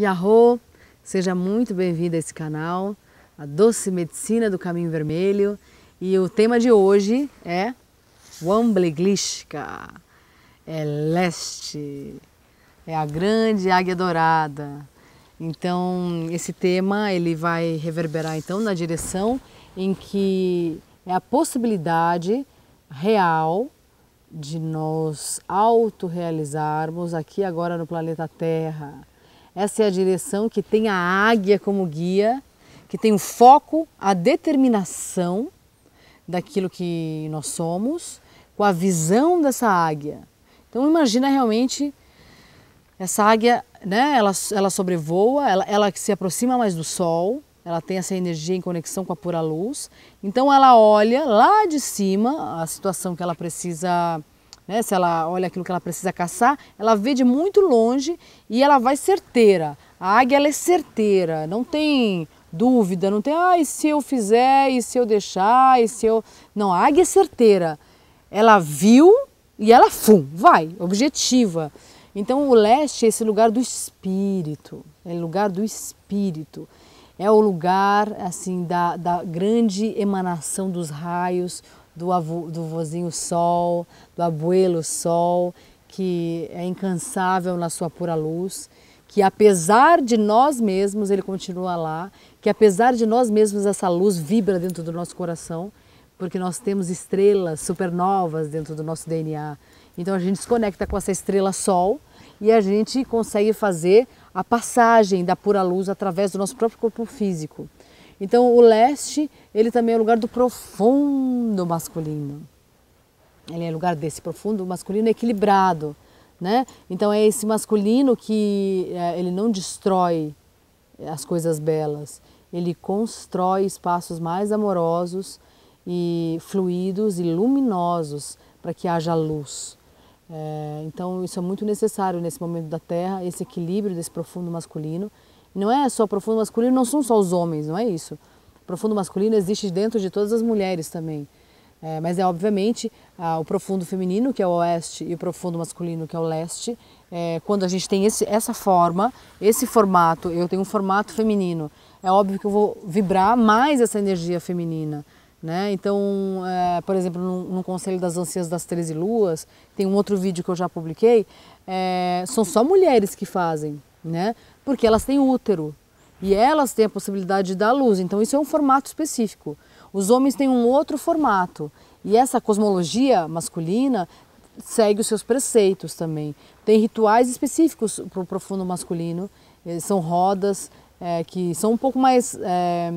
Yahô! Seja muito bem-vindo a esse canal, a Doce Medicina do Caminho Vermelho. E o tema de hoje é Wambleglishka, é leste, é a grande águia dourada. Então, esse tema ele vai reverberar então na direção em que é a possibilidade real de nós autorrealizarmos aqui agora no planeta Terra essa é a direção que tem a águia como guia, que tem o foco, a determinação daquilo que nós somos, com a visão dessa águia. Então imagina realmente essa águia, né? Ela, ela sobrevoa, ela, ela se aproxima mais do sol, ela tem essa energia em conexão com a pura luz. Então ela olha lá de cima a situação que ela precisa né? Se ela olha aquilo que ela precisa caçar, ela vê de muito longe e ela vai certeira. A águia é certeira, não tem dúvida, não tem, ah, e se eu fizer, e se eu deixar, e se eu. Não, a águia é certeira. Ela viu e ela, fum, vai, objetiva. Então o leste é esse lugar do espírito, é o lugar do espírito. É o lugar assim da, da grande emanação dos raios, do, avô, do vozinho Sol, do abuelo Sol, que é incansável na sua pura luz, que apesar de nós mesmos, ele continua lá, que apesar de nós mesmos, essa luz vibra dentro do nosso coração, porque nós temos estrelas supernovas dentro do nosso DNA. Então a gente se conecta com essa estrela Sol e a gente consegue fazer a passagem da pura luz através do nosso próprio corpo físico. Então o leste, ele também é lugar do profundo masculino. Ele é lugar desse profundo masculino equilibrado, né? Então é esse masculino que é, ele não destrói é, as coisas belas, ele constrói espaços mais amorosos e fluidos e luminosos para que haja luz. É, então isso é muito necessário nesse momento da Terra, esse equilíbrio desse profundo masculino não é só profundo masculino, não são só os homens, não é isso. Profundo masculino existe dentro de todas as mulheres também. É, mas é obviamente ah, o profundo feminino, que é o oeste, e o profundo masculino, que é o leste. É, quando a gente tem esse, essa forma, esse formato, eu tenho um formato feminino, é óbvio que eu vou vibrar mais essa energia feminina. Né? Então, é, por exemplo, no, no, Conselho das Anciãs das 13 Luas, tem um outro vídeo que eu já publiquei, é, são só mulheres que fazem. Né? porque elas têm útero e elas têm a possibilidade de dar luz. Então isso é um formato específico. Os homens têm um outro formato e essa cosmologia masculina segue os seus preceitos também. Tem rituais específicos para o profundo masculino, eh, são rodas é, que são um pouco mais. É,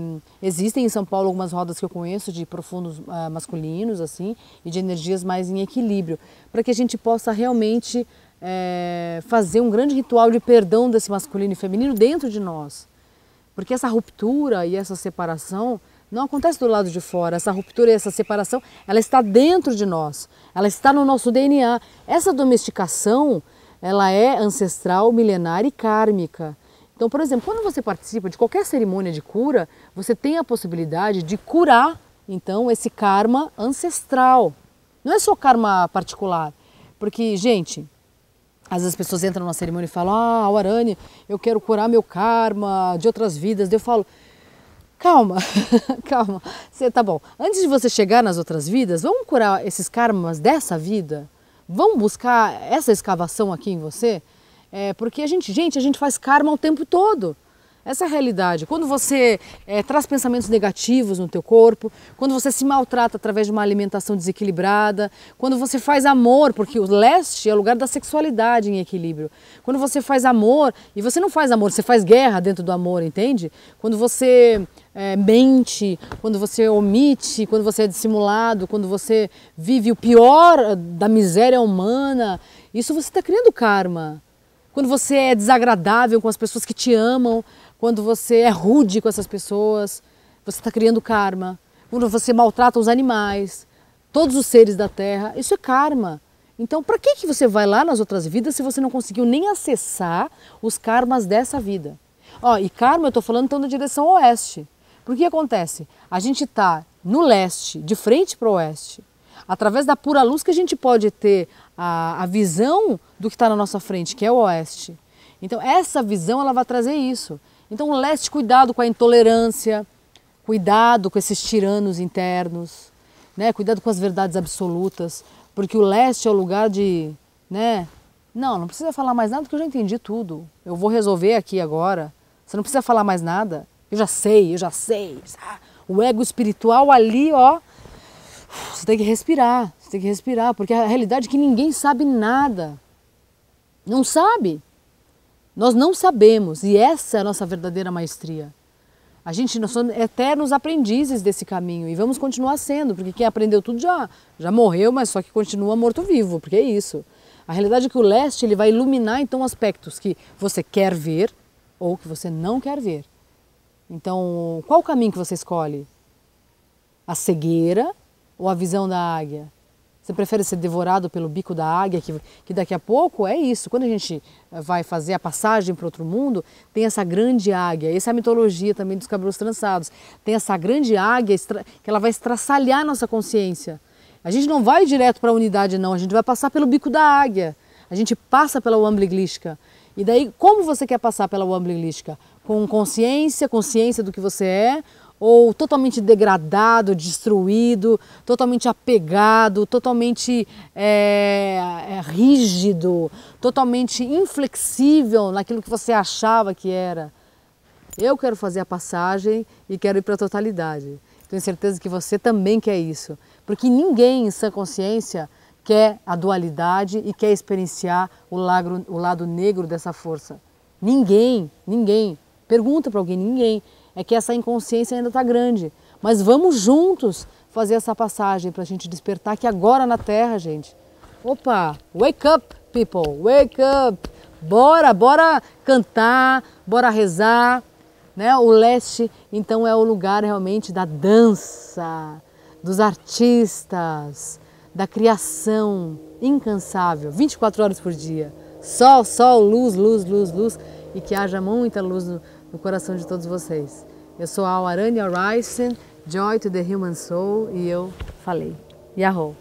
existem em São Paulo algumas rodas que eu conheço de profundos é, masculinos, assim, e de energias mais em equilíbrio, para que a gente possa realmente é, fazer um grande ritual de perdão desse masculino e feminino dentro de nós. Porque essa ruptura e essa separação não acontece do lado de fora. Essa ruptura e essa separação, ela está dentro de nós. Ela está no nosso DNA. Essa domesticação, ela é ancestral, milenar e kármica. Então, por exemplo, quando você participa de qualquer cerimônia de cura, você tem a possibilidade de curar, então, esse karma ancestral. Não é só karma particular. Porque, gente, às vezes as pessoas entram numa cerimônia e falam, ah, Warani, eu quero curar meu karma de outras vidas. Daí eu falo, calma, calma, você, tá bom. Antes de você chegar nas outras vidas, vamos curar esses karmas dessa vida? Vamos buscar essa escavação aqui em você? É, porque a gente, gente, a gente faz karma o tempo todo. Essa é a realidade. Quando você é, traz pensamentos negativos no teu corpo, quando você se maltrata através de uma alimentação desequilibrada, quando você faz amor, porque o leste é o lugar da sexualidade em equilíbrio. Quando você faz amor, e você não faz amor, você faz guerra dentro do amor, entende? Quando você é, mente, quando você omite, quando você é dissimulado, quando você vive o pior da miséria humana, isso você está criando karma quando você é desagradável com as pessoas que te amam, quando você é rude com essas pessoas, você está criando karma. Quando você maltrata os animais, todos os seres da Terra, isso é karma. Então, para que, que você vai lá nas outras vidas se você não conseguiu nem acessar os karmas dessa vida? Ó, e karma eu estou falando então na direção oeste. Por que acontece? A gente está no leste, de frente para o oeste. Através da pura luz que a gente pode ter a, a visão do que está na nossa frente, que é o oeste. Então, essa visão ela vai trazer isso. Então, leste cuidado com a intolerância, cuidado com esses tiranos internos, né? cuidado com as verdades absolutas, porque o leste é o lugar de. Né? Não, não precisa falar mais nada porque eu já entendi tudo. Eu vou resolver aqui agora. Você não precisa falar mais nada. Eu já sei, eu já sei. Ah, o ego espiritual ali, ó. Você tem que respirar, você tem que respirar, porque é a realidade é que ninguém sabe nada. Não sabe. Nós não sabemos e essa é a nossa verdadeira maestria. A gente, nós somos eternos aprendizes desse caminho e vamos continuar sendo, porque quem aprendeu tudo já, já morreu, mas só que continua morto-vivo, porque é isso. A realidade é que o leste ele vai iluminar então aspectos que você quer ver ou que você não quer ver. Então, qual o caminho que você escolhe? A cegueira ou a visão da águia? Você prefere ser devorado pelo bico da águia, que, que daqui a pouco é isso. Quando a gente eh, vai fazer a passagem para outro mundo, tem essa grande águia. Essa é a mitologia também dos cabelos trançados. Tem essa grande águia que ela vai estraçalhar nossa consciência. A gente não vai direto para a unidade, não. A gente vai passar pelo bico da águia. A gente passa pela Wambliglishka. E daí, como você quer passar pela Wambliglishka? Com consciência, consciência do que você é, ou totalmente degradado, destruído, totalmente apegado, totalmente é, é, rígido, totalmente inflexível naquilo que você achava que era. Eu quero fazer a passagem e quero ir para a totalidade. Tenho certeza que você também quer isso, porque ninguém em sã consciência quer a dualidade e quer experienciar o, lagro, o lado negro dessa força. Ninguém, ninguém. Pergunta para alguém, ninguém é que essa inconsciência ainda está grande. Mas vamos juntos fazer essa passagem para a gente despertar que agora na Terra, gente. Opa, wake up, people, wake up. Bora, bora cantar, bora rezar. Né? O leste, então, é o lugar realmente da dança, dos artistas, da criação incansável, 24 horas por dia. Sol, sol, luz, luz, luz, luz e que haja muita luz no, no coração de todos vocês. Eu sou a Aranya Rice, Joy to the Human Soul, e eu falei. Yahoo!